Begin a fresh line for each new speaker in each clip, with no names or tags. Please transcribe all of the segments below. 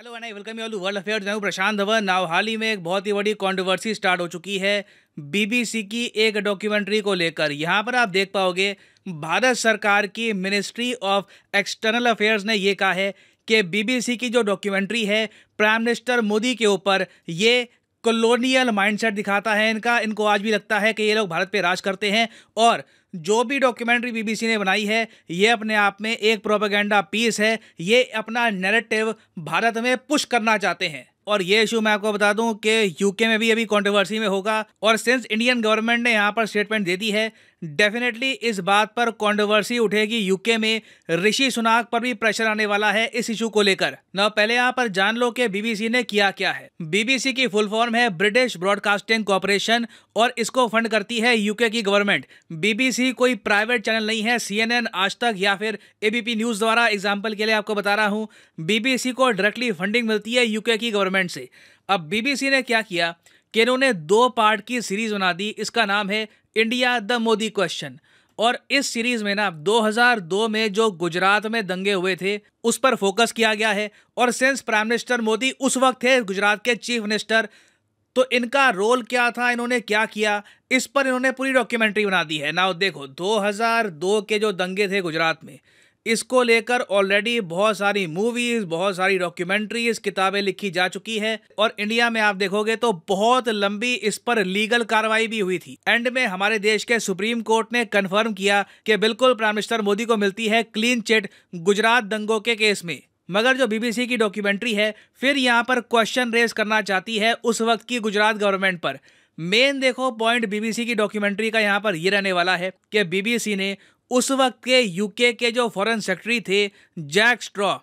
hello and I welcome you world affairs मैं प्रशांत धवन नाव हाल ही में एक बहुत ही बड़ी कंट्रोवर्सी स्टार्ट हो चुकी है बीबीसी की एक डॉक्यूमेंट्री को लेकर यहाँ पर आप देख पाओगे भारत सरकार की मिनिस्ट्री ऑफ एक्सटर्नल अफेयर्स ने यह कहा है कि बीबीसी की जो डॉक्यूमेंट्री है प्राइम मिनिस्टर मोदी के ऊपर ये कॉलोनियल माइंडसेट दिखाता है इनका इनको आज भी लगता है कि ये लोग भारत पे राज करते हैं और जो भी डॉक्यूमेंट्री बीबीसी ने बनाई है ये अपने आप में एक प्रोपागेंडा पीस है ये अपना नैरेटिव भारत में पुश करना चाहते हैं और ये इशू मैं आपको बता दूं कि यूके में भी अभी कंट्रोवर्सी में होगा और सिंस इंडियन गवर्नमेंट ने यहाँ पर स्टेटमेंट दे दी है डेफिनेटली इस बात पर कंट्रोवर्सी उठेगी यूके में ऋषि सुनाक पर भी प्रेशर आने वाला है इस इशू को लेकर न पहले यहाँ पर जान लो कि बीबीसी ने किया क्या है बीबीसी की फुल फॉर्म है ब्रिटिश ब्रॉडकास्टिंग कॉरपोरेशन और इसको फंड करती है यूके की गवर्नमेंट बीबीसी कोई प्राइवेट चैनल नहीं है सीएनएन आज तक या फिर एबीपी न्यूज द्वारा एग्जाम्पल के लिए आपको बता रहा हूँ बीबीसी को डायरेक्टली फंडिंग मिलती है यूके की गवर्नमेंट से अब बीबीसी ने क्या किया कि इन्होंने दो पार्ट की सीरीज बना दी इसका नाम है इंडिया द मोदी क्वेश्चन और इस सीरीज में ना 2002 में जो गुजरात में दंगे हुए थे उस पर फोकस किया गया है और सिंस प्राइम मिनिस्टर मोदी उस वक्त थे गुजरात के चीफ मिनिस्टर तो इनका रोल क्या था इन्होंने क्या किया इस पर इन्होंने पूरी डॉक्यूमेंट्री बना दी है ना देखो 2002 के जो दंगे थे गुजरात में इसको लेकर ऑलरेडी बहुत सारी मूवीज बहुत सारी डॉक्यूमेंट्रीज किताबें लिखी जा चुकी है और इंडिया में आप देखोगे तो बहुत लंबी इस पर लीगल कार्रवाई भी हुई थी एंड में हमारे देश के सुप्रीम कोर्ट ने कंफर्म किया कि बिल्कुल प्राइम मिनिस्टर मोदी को मिलती है क्लीन चिट गुजरात दंगों के केस में मगर जो बीबीसी की डॉक्यूमेंट्री है फिर यहाँ पर क्वेश्चन रेज करना चाहती है उस वक्त की गुजरात गवर्नमेंट पर मेन देखो पॉइंट बीबीसी की डॉक्यूमेंट्री का यहाँ पर ये रहने वाला है कि बीबीसी ने उस वक्त के यूके के जो फॉरेन सेक्रेटरी थे जैक स्ट्रॉ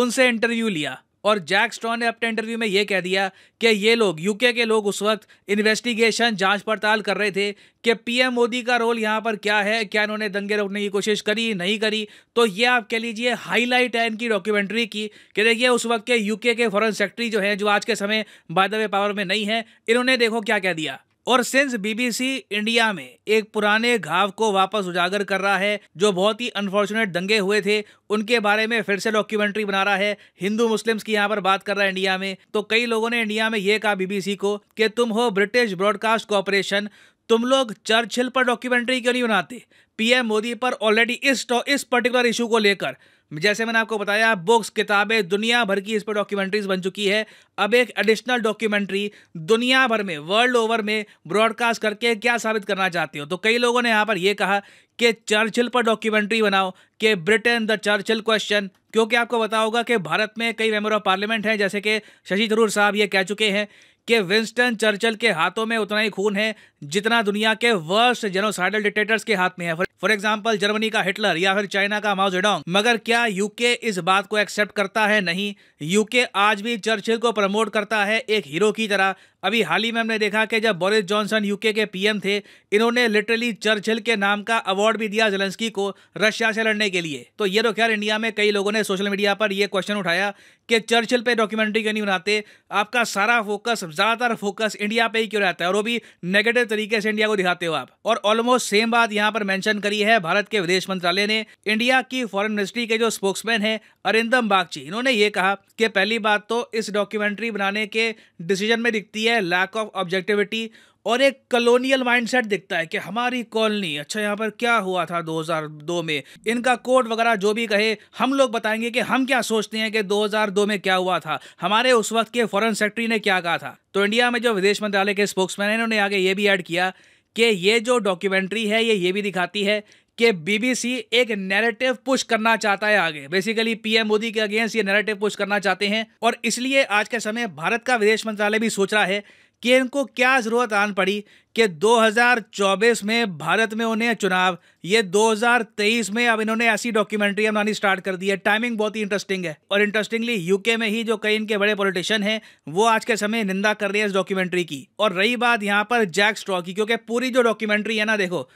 उनसे इंटरव्यू लिया और जैक स्ट्रॉ ने अपने इंटरव्यू में ये कह दिया कि ये लोग यूके के लोग उस वक्त इन्वेस्टिगेशन जांच पड़ताल कर रहे थे कि पीएम मोदी का रोल यहाँ पर क्या है क्या इन्होंने दंगे रोकने की कोशिश करी नहीं करी तो ये आप कह लीजिए हाईलाइट है इनकी डॉक्यूमेंट्री की कि देखिए उस वक्त के यूके के फॉरन सेक्रेटरी जो है जो आज के समय बाय द वे पावर में नहीं है इन्होंने देखो क्या कह दिया और सिंस बीबीसी इंडिया में एक पुराने घाव को वापस उजागर कर रहा है जो बहुत ही अनफॉर्चुनेट दंगे हुए थे उनके बारे में फिर से डॉक्यूमेंट्री बना रहा है हिंदू मुस्लिम्स की यहाँ पर बात कर रहा है इंडिया में तो कई लोगों ने इंडिया में ये कहा बीबीसी को कि तुम हो ब्रिटिश ब्रॉडकास्ट कॉरपोरेशन तुम लोग चर्चिल पर डॉक्यूमेंट्री क्यों नहीं बनाते पीएम मोदी पर ऑलरेडी इस इस पर्टिकुलर इशू को लेकर जैसे मैंने आपको बताया बुक्स किताबें दुनिया भर की इस पर डॉक्यूमेंट्रीज बन चुकी है अब एक एडिशनल डॉक्यूमेंट्री दुनिया भर में वर्ल्ड ओवर में ब्रॉडकास्ट करके क्या साबित करना चाहते हो तो कई लोगों ने यहाँ पर यह कहा कि चर्चिल पर डॉक्यूमेंट्री बनाओ कि ब्रिटेन द चर्चिल क्वेश्चन क्योंकि आपको बता होगा कि भारत में कई मेंबर ऑफ पार्लियामेंट हैं जैसे कि शशि थरूर साहब ये कह चुके हैं कि विंस्टन चर्चिल के हाथों में उतना ही खून है जितना दुनिया के वर्स्ट जेनोसाइडल डिक्टेटर्स के हाथ में है फॉर एग्जाम्पल जर्मनी का हिटलर या फिर चाइना का माओ मगर क्या यूके इस बात को एक्सेप्ट करता है नहीं यूके आज भी चर्चिल को प्रमोट करता है एक हीरो की तरह अभी हाल ही में हमने देखा कि जब बोरिस जॉनसन यूके के पीएम थे इन्होंने लिटरली चर्चिल के नाम का अवार्ड भी दिया जेलेंस्की को रशिया से लड़ने के लिए तो ये तो खैर इंडिया में कई लोगों ने सोशल मीडिया पर यह क्वेश्चन उठाया कि चर्चिल पे डॉक्यूमेंट्री क्यों नहीं बनाते आपका सारा फोकस ज़्यादातर फोकस इंडिया पे ही क्यों रहता है और वो भी नेगेटिव तरीके से इंडिया को दिखाते हो आप और ऑलमोस्ट सेम बात यहाँ पर मैंशन कर करी है भारत के विदेश मंत्रालय ने इंडिया की फॉरेन मिनिस्ट्री के जो स्पोक्समैन हैं अरिंदम बागची इन्होंने ये कहा कि पहली बात तो इस डॉक्यूमेंट्री बनाने के डिसीजन में दिखती है लैक ऑफ ऑब्जेक्टिविटी और एक कलोनियल माइंडसेट दिखता है कि हमारी कॉलोनी अच्छा यहाँ पर क्या हुआ था 2002 में इनका कोर्ट वगैरह जो भी कहे हम लोग बताएंगे कि हम क्या सोचते हैं कि 2002 में क्या हुआ था हमारे उस वक्त के फॉरेन सेक्रेटरी ने क्या कहा था तो इंडिया में जो विदेश मंत्रालय के स्पोक्समैन हैं इन्होंने आगे ये भी ऐड किया कि ये जो डॉक्यूमेंट्री है ये ये भी दिखाती है कि बीबीसी एक नैरेटिव पुश करना चाहता है आगे बेसिकली पीएम मोदी के अगेंस्ट ये नैरेटिव पुश करना चाहते हैं और इसलिए आज के समय भारत का विदेश मंत्रालय भी सोच रहा है कि इनको क्या ज़रूरत आन पड़ी कि 2024 में भारत में उन्हें चुनाव ये 2023 में अब इन्होंने ऐसी डॉक्यूमेंट्री बनानी स्टार्ट कर दी है टाइमिंग बहुत ही इंटरेस्टिंग है और इंटरेस्टिंगली यूके में ही जो कई इनके बड़े पॉलिटिशियन हैं वो आज के समय निंदा कर रहे हैं इस डॉक्यूमेंट्री की और रही बात यहाँ पर जैक स्ट्रॉ की क्योंकि पूरी जो डॉक्यूमेंट्री है ना देखो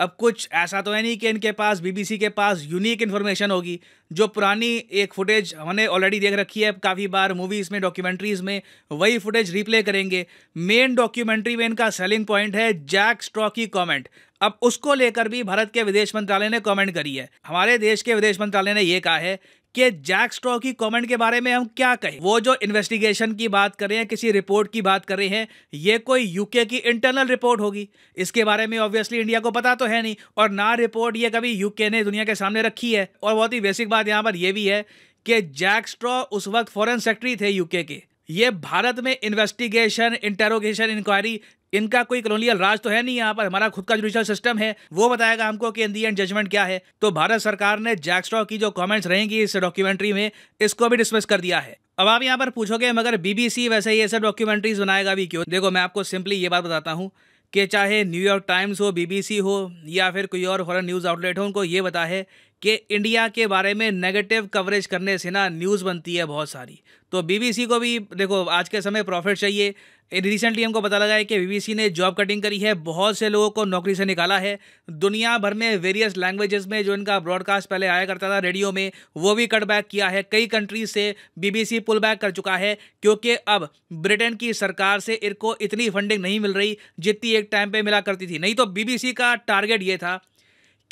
अब कुछ ऐसा तो है नहीं कि इनके पास बीबीसी के पास यूनिक इन्फॉर्मेशन होगी जो पुरानी एक फुटेज हमने ऑलरेडी देख रखी है काफ़ी बार मूवीज़ में डॉक्यूमेंट्रीज़ में वही फुटेज रिप्ले करेंगे मेन डॉक्यूमेंट्री में इनका सेलिंग पॉइंट है जैक स्ट्रॉ की कॉमेंट अब उसको लेकर भी भारत के विदेश मंत्रालय ने कॉमेंट करी है हमारे देश के विदेश मंत्रालय ने यह कहा है कि जैक स्ट्रॉ की कमेंट के बारे में हम क्या कहें वो जो इन्वेस्टिगेशन की बात कर रहे हैं किसी रिपोर्ट की बात कर रहे हैं ये कोई यूके की इंटरनल रिपोर्ट होगी इसके बारे में ऑब्वियसली इंडिया को पता तो है नहीं और ना रिपोर्ट ये कभी यूके ने दुनिया के सामने रखी है और बहुत ही बेसिक बात यहाँ पर यह भी है कि जैक स्ट्रॉ उस वक्त फॉरन सेक्रेटरी थे यूके के ये भारत में इन्वेस्टिगेशन इंटेरोगेशन इंक्वायरी इनका कोई कॉलोनियल राज तो है नहीं यहाँ पर हमारा खुद का जुडिशियल सिस्टम है वो बताएगा हमको कि इन दी एंड जजमेंट क्या है तो भारत सरकार ने जैकस्टॉ की जो कमेंट्स रहेंगी इस डॉक्यूमेंट्री में इसको भी डिसमिस कर दिया है अब आप यहाँ पर पूछोगे मगर बीबीसी वैसे ही ऐसे डॉक्यूमेंट्रीज बनाएगा भी क्यों देखो मैं आपको सिंपली ये बात बताता हूँ कि चाहे न्यूयॉर्क टाइम्स हो बीबीसी हो या फिर कोई और हॉरर न्यूज़ आउटलेट हो उनको ये बताए कि इंडिया के बारे में नेगेटिव कवरेज करने से ना न्यूज़ बनती है बहुत सारी तो बीबीसी को भी देखो आज के समय प्रॉफिट चाहिए रिसेंटली हमको पता लगा है कि बीबीसी ने जॉब कटिंग करी है बहुत से लोगों को नौकरी से निकाला है दुनिया भर में वेरियस लैंग्वेजेस में जो इनका ब्रॉडकास्ट पहले आया करता था रेडियो में वो भी कट बैक किया है कई कंट्रीज से बीबीसी पुल बैक कर चुका है क्योंकि अब ब्रिटेन की सरकार से इनको इतनी फंडिंग नहीं मिल रही जितनी एक टाइम पर मिला करती थी नहीं तो बीबीसी का टारगेट ये था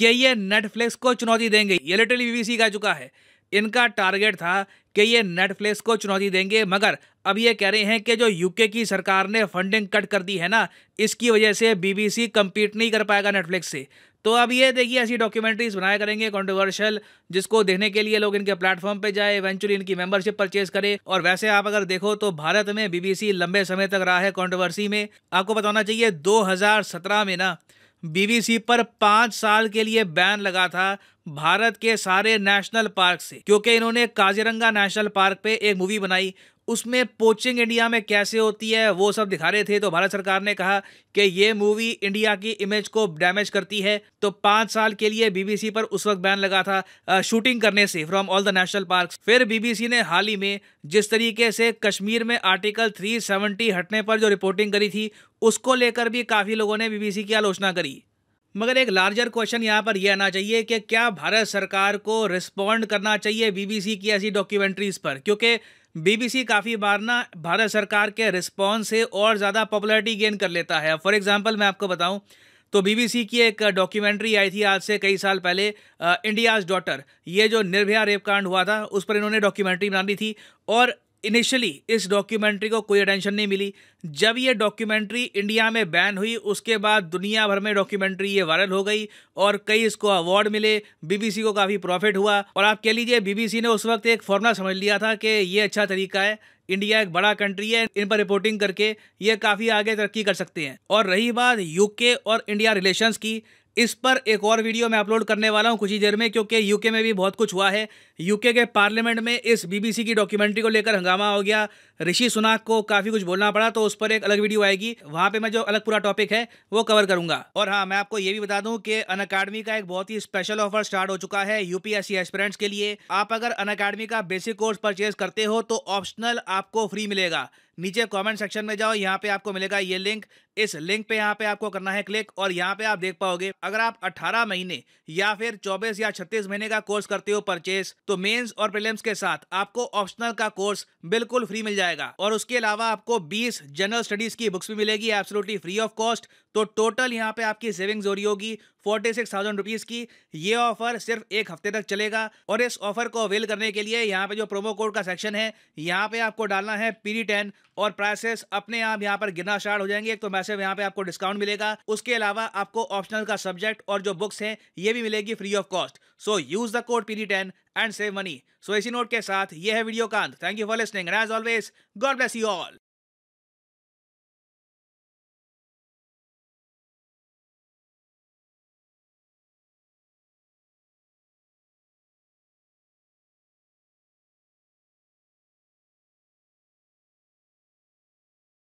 कि ये नेटफ्लिक्स को चुनौती देंगे ये लिटरली बीबीसी का चुका है इनका टारगेट था कि ये नेटफ्लिक्स को चुनौती देंगे मगर अब ये कह रहे हैं कि जो यूके की सरकार ने फंडिंग कट कर दी है ना इसकी वजह से बीबीसी कंपीट नहीं कर पाएगा नेटफ्लिक्स से तो अब ये देखिए ऐसी डॉक्यूमेंट्रीज बनाया करेंगे कॉन्ट्रोवर्शियल जिसको देखने के लिए लोग इनके प्लेटफॉर्म पे जाए इवेंचुअली इनकी मेंबरशिप परचेज करें और वैसे आप अगर देखो तो भारत में बीबीसी लंबे समय तक रहा है कॉन्ट्रोवर्सी में आपको बताना चाहिए 2017 में ना बीबीसी पर पांच साल के लिए बैन लगा था भारत के सारे नेशनल पार्क से क्योंकि इन्होंने काजीरंगा नेशनल पार्क पे एक मूवी बनाई उसमें पोचिंग इंडिया में कैसे होती है वो सब दिखा रहे थे तो भारत सरकार ने कहा कि ये मूवी इंडिया की इमेज को डैमेज करती है तो पाँच साल के लिए बीबीसी पर उस वक्त बैन लगा था शूटिंग करने से from all the national park फिर बीबीसी ने हाल ही में जिस तरीके से कश्मीर में आर्टिकल 370 हटने पर जो रिपोर्टिंग करी थी उसको लेकर भी काफ़ी लोगों ने बीबीसी की आलोचना करी मगर एक लार्जर क्वेश्चन यहाँ पर यह आना चाहिए कि क्या भारत सरकार को रिस्पॉन्ड करना चाहिए बीबीसी की ऐसी डॉक्यूमेंट्रीज़ पर क्योंकि बीबीसी काफ़ी बार ना भारत सरकार के रिस्पॉन्स से और ज़्यादा पॉपुलैरिटी गेन कर लेता है फॉर एग्ज़ाम्पल मैं आपको बताऊँ तो बीबीसी की एक डॉक्यूमेंट्री आई थी आज से कई साल पहले इंडियाज़ डॉटर ये जो निर्भया रेप कांड हुआ था उस पर इन्होंने डॉक्यूमेंट्री बना दी थी और इनिशियली इस डॉक्यूमेंट्री को कोई अटेंशन नहीं मिली जब ये डॉक्यूमेंट्री इंडिया में बैन हुई उसके बाद दुनिया भर में डॉक्यूमेंट्री ये वायरल हो गई और कई इसको अवार्ड मिले बीबीसी को काफ़ी प्रॉफिट हुआ और आप कह लीजिए बीबीसी ने उस वक्त एक फॉर्मूला समझ लिया था कि ये अच्छा तरीका है इंडिया एक बड़ा कंट्री है इन पर रिपोर्टिंग करके ये काफ़ी आगे तरक्की कर सकते हैं और रही बात यूके और इंडिया रिलेशंस की इस पर एक और वीडियो मैं अपलोड करने वाला हूं कुछ ही देर में क्योंकि यूके में भी बहुत कुछ हुआ है यूके के पार्लियामेंट में इस बीबीसी की डॉक्यूमेंट्री को लेकर हंगामा हो गया ऋषि सुनाक को काफी कुछ बोलना पड़ा तो उस पर एक अलग वीडियो आएगी वहां पे मैं जो अलग पूरा टॉपिक है वो कवर करूंगा और हाँ मैं आपको ये भी बता दूं कि अन अकाडमी का एक बहुत ही स्पेशल ऑफर स्टार्ट हो चुका है यूपीएससी एस्पिरेंट्स के लिए आप अगर अन अकाडमी का बेसिक कोर्स परचेज करते हो तो ऑप्शनल आपको फ्री मिलेगा नीचे कमेंट सेक्शन में जाओ यहाँ पे आपको मिलेगा ये लिंक इस लिंक पे यहाँ पे आपको करना है क्लिक और यहाँ पे आप देख पाओगे अगर आप 18 महीने या फिर 24 या 36 महीने का कोर्स करते हो परचेज तो मेंस और प्रीलिम्स के साथ आपको ऑप्शनल का कोर्स बिल्कुल फ्री मिल जाएगा जाएगा और उसके अलावा आपको बीस जनरल स्टडीज की बुक्स भी मिलेगी एब्सोलूटली फ्री ऑफ कॉस्ट तो टोटल यहाँ पे आपकी सेविंग्स हो रही होगी फोर्टी सिक्स थाउजेंड रुपीज की ये ऑफर सिर्फ एक हफ्ते तक चलेगा और इस ऑफर को अवेल करने के लिए यहाँ पे जो प्रोमो कोड का सेक्शन है यहाँ पे आपको डालना है पीरी टेन और प्राइसेस अपने आप यहाँ पर गिरना स्टार्ट हो जाएंगे एक तो मैसेज यहाँ पे आपको डिस्काउंट मिलेगा उसके अलावा आपको ऑप्शनल का सब्जेक्ट और जो बुक्स है ये भी मिलेगी free of cost so use the code पीरी ten and save money so इसी नोट के साथ यह है वीडियो कांत thank you for listening as always God bless you all